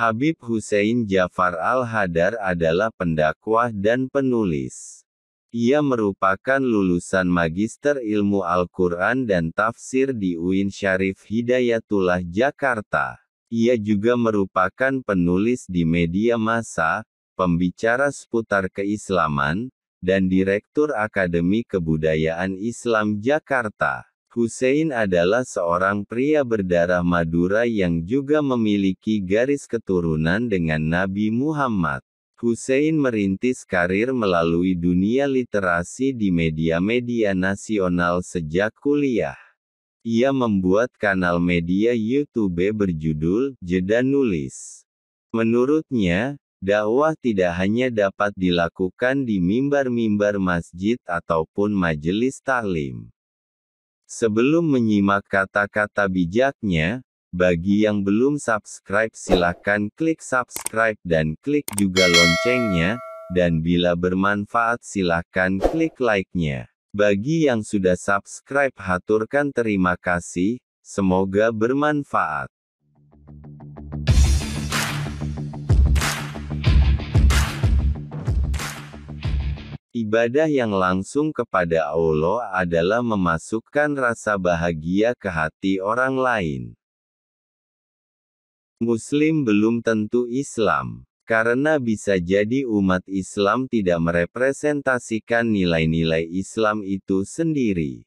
Habib Hussein Jafar Al-Hadar adalah pendakwah dan penulis. Ia merupakan lulusan Magister Ilmu Al-Quran dan Tafsir di UIN Syarif Hidayatullah Jakarta. Ia juga merupakan penulis di media massa, pembicara seputar keislaman, dan Direktur Akademi Kebudayaan Islam Jakarta. Hussein adalah seorang pria berdarah Madura yang juga memiliki garis keturunan dengan Nabi Muhammad. Hussein merintis karir melalui dunia literasi di media-media nasional sejak kuliah. Ia membuat kanal media YouTube berjudul Jeda Nulis. Menurutnya, dakwah tidak hanya dapat dilakukan di mimbar-mimbar masjid ataupun majelis taklim Sebelum menyimak kata-kata bijaknya, bagi yang belum subscribe silakan klik subscribe dan klik juga loncengnya, dan bila bermanfaat silakan klik like-nya. Bagi yang sudah subscribe haturkan terima kasih, semoga bermanfaat. Ibadah yang langsung kepada Allah adalah memasukkan rasa bahagia ke hati orang lain. Muslim belum tentu Islam, karena bisa jadi umat Islam tidak merepresentasikan nilai-nilai Islam itu sendiri.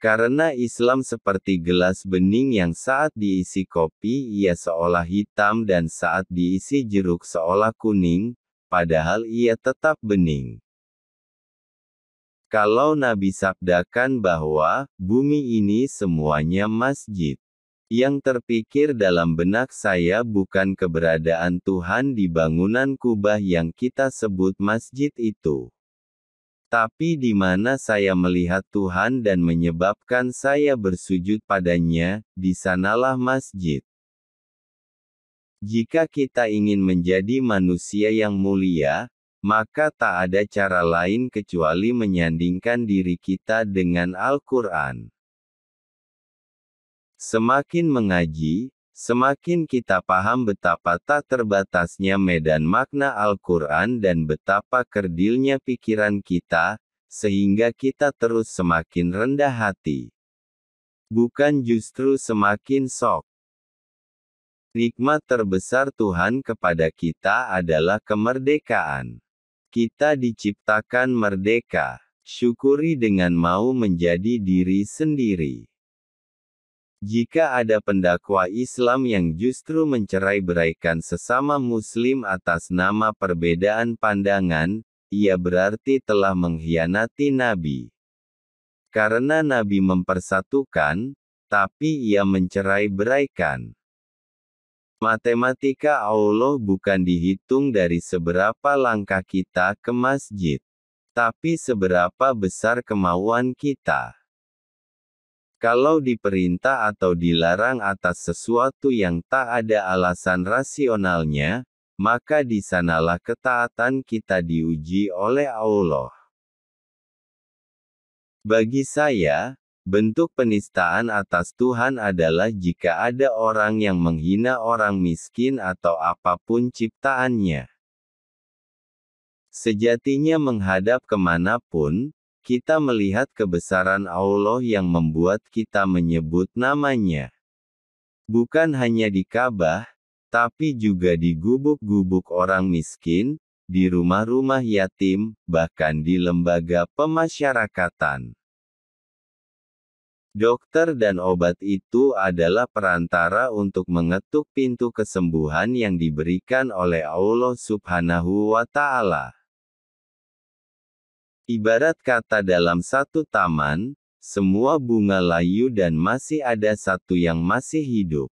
Karena Islam seperti gelas bening yang saat diisi kopi ia seolah hitam dan saat diisi jeruk seolah kuning, padahal ia tetap bening. Kalau Nabi sabdakan bahwa bumi ini semuanya masjid, yang terpikir dalam benak saya bukan keberadaan Tuhan di bangunan kubah yang kita sebut masjid itu. Tapi di mana saya melihat Tuhan dan menyebabkan saya bersujud padanya, di sanalah masjid. Jika kita ingin menjadi manusia yang mulia, maka tak ada cara lain kecuali menyandingkan diri kita dengan Al-Quran. Semakin mengaji, semakin kita paham betapa tak terbatasnya medan makna Al-Quran dan betapa kerdilnya pikiran kita, sehingga kita terus semakin rendah hati. Bukan justru semakin sok. Nikmat terbesar Tuhan kepada kita adalah kemerdekaan. Kita diciptakan merdeka, syukuri dengan mau menjadi diri sendiri. Jika ada pendakwa Islam yang justru mencerai beraikan sesama Muslim atas nama perbedaan pandangan, ia berarti telah mengkhianati Nabi. Karena Nabi mempersatukan, tapi ia mencerai beraikan. Matematika Allah bukan dihitung dari seberapa langkah kita ke masjid, tapi seberapa besar kemauan kita. Kalau diperintah atau dilarang atas sesuatu yang tak ada alasan rasionalnya, maka di sanalah ketaatan kita diuji oleh Allah. Bagi saya, Bentuk penistaan atas Tuhan adalah jika ada orang yang menghina orang miskin atau apapun ciptaannya. Sejatinya menghadap kemanapun, kita melihat kebesaran Allah yang membuat kita menyebut namanya. Bukan hanya di Ka'bah, tapi juga di gubuk-gubuk orang miskin, di rumah-rumah yatim, bahkan di lembaga pemasyarakatan. Dokter dan obat itu adalah perantara untuk mengetuk pintu kesembuhan yang diberikan oleh Allah Subhanahu wa Ta'ala. Ibarat kata dalam satu taman, semua bunga layu dan masih ada satu yang masih hidup.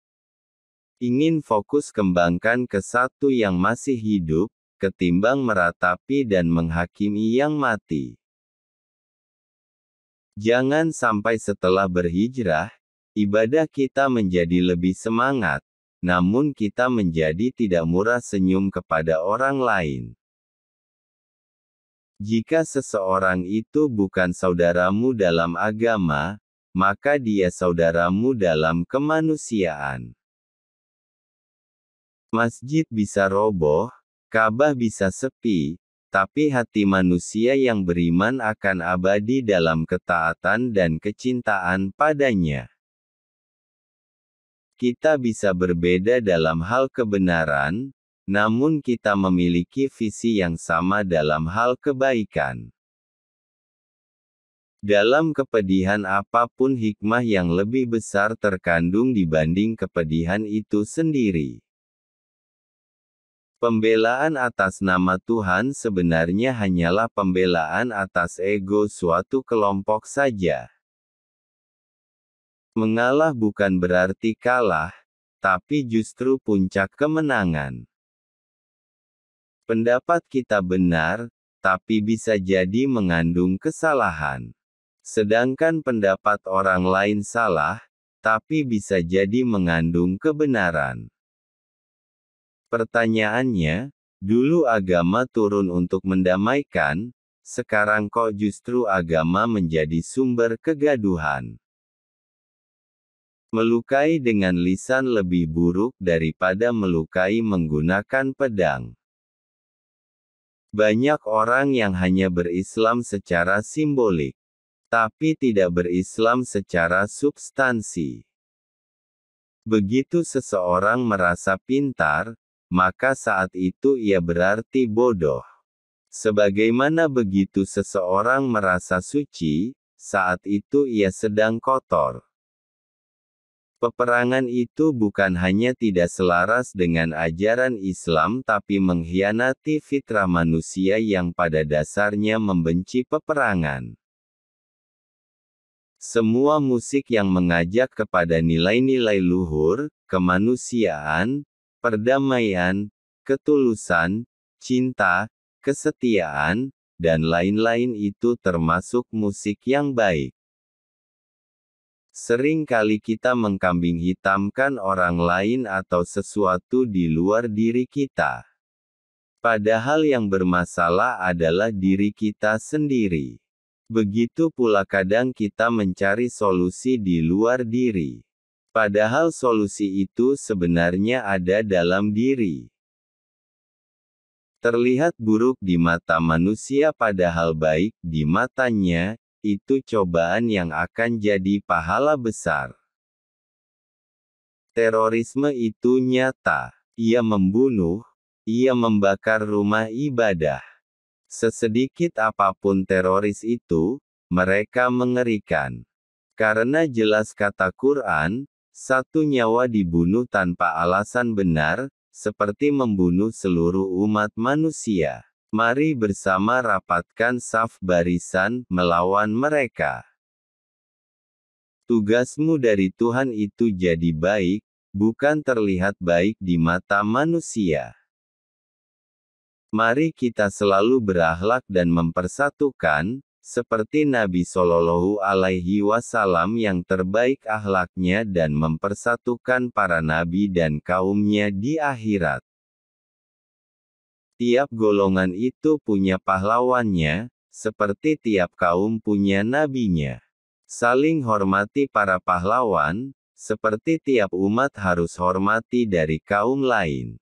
Ingin fokus kembangkan ke satu yang masih hidup, ketimbang meratapi dan menghakimi yang mati. Jangan sampai setelah berhijrah, ibadah kita menjadi lebih semangat, namun kita menjadi tidak murah senyum kepada orang lain. Jika seseorang itu bukan saudaramu dalam agama, maka dia saudaramu dalam kemanusiaan. Masjid bisa roboh, Ka'bah bisa sepi, tapi hati manusia yang beriman akan abadi dalam ketaatan dan kecintaan padanya. Kita bisa berbeda dalam hal kebenaran, namun kita memiliki visi yang sama dalam hal kebaikan. Dalam kepedihan apapun hikmah yang lebih besar terkandung dibanding kepedihan itu sendiri. Pembelaan atas nama Tuhan sebenarnya hanyalah pembelaan atas ego suatu kelompok saja. Mengalah bukan berarti kalah, tapi justru puncak kemenangan. Pendapat kita benar, tapi bisa jadi mengandung kesalahan. Sedangkan pendapat orang lain salah, tapi bisa jadi mengandung kebenaran. Pertanyaannya, dulu agama turun untuk mendamaikan, sekarang kok justru agama menjadi sumber kegaduhan. Melukai dengan lisan lebih buruk daripada melukai menggunakan pedang. Banyak orang yang hanya berislam secara simbolik, tapi tidak berislam secara substansi. Begitu seseorang merasa pintar, maka saat itu ia berarti bodoh. Sebagaimana begitu seseorang merasa suci, saat itu ia sedang kotor. Peperangan itu bukan hanya tidak selaras dengan ajaran Islam, tapi mengkhianati fitrah manusia yang pada dasarnya membenci peperangan. Semua musik yang mengajak kepada nilai-nilai luhur, kemanusiaan, perdamaian, ketulusan, cinta, kesetiaan, dan lain-lain itu termasuk musik yang baik. Sering kali kita mengkambing hitamkan orang lain atau sesuatu di luar diri kita. Padahal yang bermasalah adalah diri kita sendiri. Begitu pula kadang kita mencari solusi di luar diri. Padahal solusi itu sebenarnya ada dalam diri. Terlihat buruk di mata manusia padahal baik di matanya, itu cobaan yang akan jadi pahala besar. Terorisme itu nyata. Ia membunuh, ia membakar rumah ibadah. Sesedikit apapun teroris itu, mereka mengerikan. Karena jelas kata Quran, satu nyawa dibunuh tanpa alasan benar, seperti membunuh seluruh umat manusia. Mari bersama rapatkan saf barisan melawan mereka. Tugasmu dari Tuhan itu jadi baik, bukan terlihat baik di mata manusia. Mari kita selalu berahlak dan mempersatukan, seperti Nabi Shallallahu Alaihi Wasallam yang terbaik ahlaknya dan mempersatukan para nabi dan kaumnya di akhirat. Tiap golongan itu punya pahlawannya, seperti tiap kaum punya nabinya. Saling hormati para pahlawan, seperti tiap umat harus hormati dari kaum lain.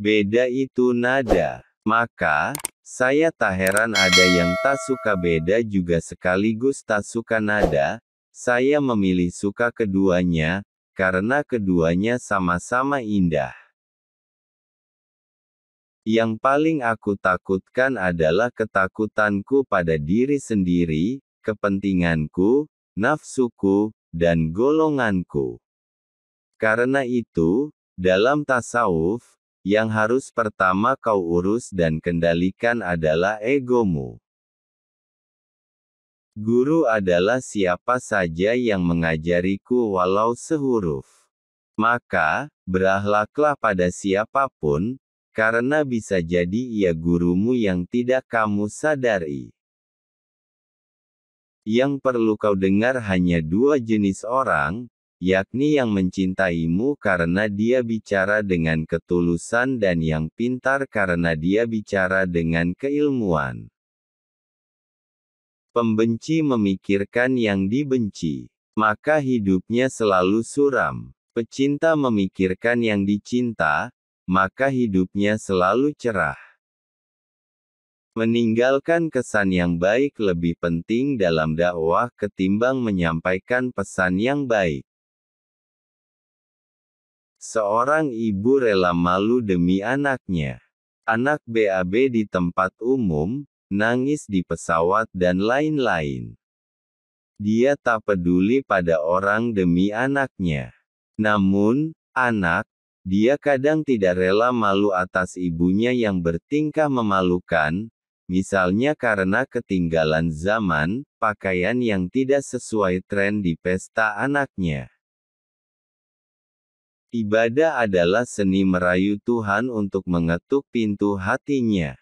Beda itu nada. Maka, saya tak heran ada yang tak suka beda juga sekaligus tak suka nada, saya memilih suka keduanya, karena keduanya sama-sama indah. Yang paling aku takutkan adalah ketakutanku pada diri sendiri, kepentinganku, nafsuku, dan golonganku. Karena itu, dalam tasawuf, yang harus pertama kau urus dan kendalikan adalah egomu. Guru adalah siapa saja yang mengajariku walau sehuruf. Maka, berahlaklah pada siapapun, karena bisa jadi ia gurumu yang tidak kamu sadari. Yang perlu kau dengar hanya dua jenis orang, yakni yang mencintaimu karena dia bicara dengan ketulusan dan yang pintar karena dia bicara dengan keilmuan. Pembenci memikirkan yang dibenci, maka hidupnya selalu suram. Pecinta memikirkan yang dicinta, maka hidupnya selalu cerah. Meninggalkan kesan yang baik lebih penting dalam dakwah ketimbang menyampaikan pesan yang baik. Seorang ibu rela malu demi anaknya. Anak BAB di tempat umum, nangis di pesawat dan lain-lain. Dia tak peduli pada orang demi anaknya. Namun, anak, dia kadang tidak rela malu atas ibunya yang bertingkah memalukan, misalnya karena ketinggalan zaman, pakaian yang tidak sesuai tren di pesta anaknya. Ibadah adalah seni merayu Tuhan untuk mengetuk pintu hatinya.